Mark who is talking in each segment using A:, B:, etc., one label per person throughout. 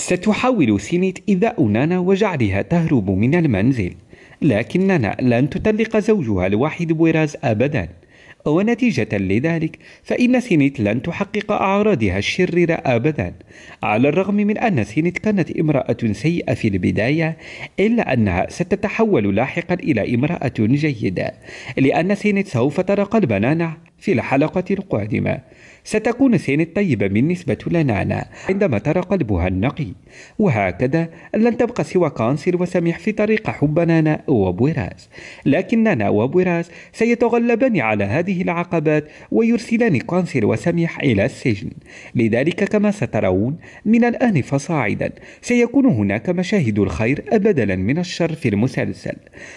A: ستحاول سينيت إيذاؤنا وجعلها تهرب من المنزل لكننا لن تطلق زوجها الواحد بويراز أبدا ونتيجة لذلك فإن سينيت لن تحقق أعراضها الشريرة أبدا على الرغم من أن سينيت كانت امرأة سيئة في البداية إلا أنها ستتحول لاحقا إلى امرأة جيدة لأن سينيت سوف ترى قلب نانا في الحلقة القادمة ستكون سين الطيبة بالنسبة لنانا عندما ترى قلبها النقي وهكذا لن تبقى سوى كانسل وسميح في طريق حب نانا وبوراز لكن نانا وبوراز سيتغلبان على هذه العقبات ويرسلان كانسل وسميح إلى السجن لذلك كما سترون من الآن فصاعدا سيكون هناك مشاهد الخير بدلا من الشر في المسلسل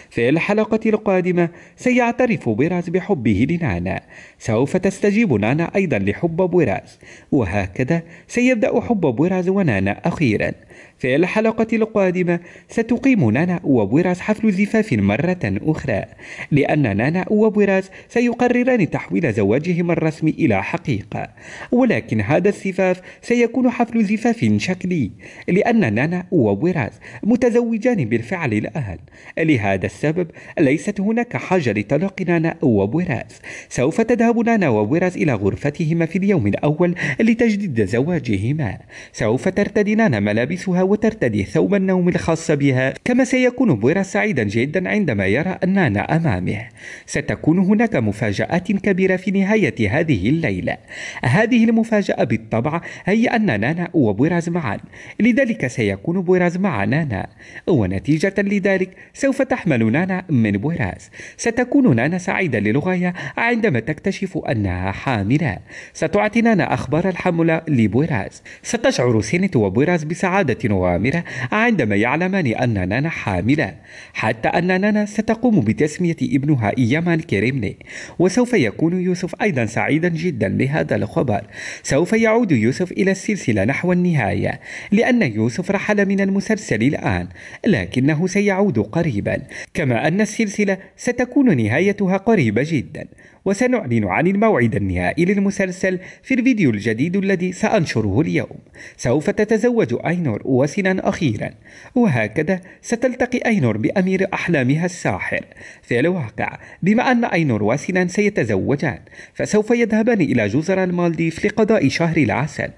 A: في الحلقة القادمة سيعترف براز بحبه لنانا سوف تستجيب نانا أيضا لحبه حب بوراز وهكذا سيبدأ حب بوراز ونانا أخيرا في الحلقة القادمة ستقيم نانا وبراز حفل زفاف مرة أخرى لأن نانا وبراز سيقرران تحويل زواجهما الرسمي إلى حقيقة ولكن هذا الزفاف سيكون حفل زفاف شكلي لأن نانا وبراز متزوجان بالفعل الآن لهذا السبب ليست هناك حاجة لطلاق نانا وبراز سوف تذهب نانا وبراز إلى غرفتهما في اليوم الأول لتجديد زواجهما سوف ترتدي نانا ملابسها تلبسها وترتدي ثوب النوم الخاص بها كما سيكون بويرا سعيدا جدا عندما يرى النانا أمامه ستكون هناك مفاجآت كبيرة في نهاية هذه الليلة هذه المفاجأة بالطبع هي أن نانا وبويراز معا لذلك سيكون بويراز مع نانا ونتيجة لذلك سوف تحمل نانا من بويراز ستكون نانا سعيدة للغاية عندما تكتشف أنها حاملة ستعطي نانا أخبار الحملة لبويراز ستشعر سينت وبويراز بسعادة وامرة عندما يعلمان أن نانا حاملة حتى أن نانا ستقوم بتسمية ابنها إيامان كريمني وسوف يكون يوسف أيضا سعيدا جدا لهذا الخبر سوف يعود يوسف إلى السلسلة نحو النهاية لأن يوسف رحل من المسلسل الآن لكنه سيعود قريبا كما أن السلسلة ستكون نهايتها قريبة جدا وسنعلن عن الموعد النهائي للمسلسل في الفيديو الجديد الذي سأنشره اليوم سوف تتزوج أينور وسنا أخيرا وهكذا ستلتقي أينور بأمير أحلامها الساحر في الواقع بما أن أينور وسنا سيتزوجان فسوف يذهبان إلى جزر المالديف لقضاء شهر العسل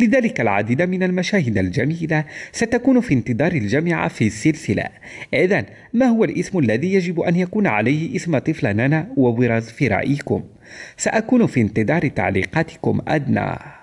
A: لذلك العديد من المشاهد الجميلة ستكون في انتظار الجميع في السلسلة إذا ما هو الاسم الذي يجب أن يكون عليه اسم نانا ووراز في رأيي رأيكم سأكون في انتظار تعليقاتكم أدنى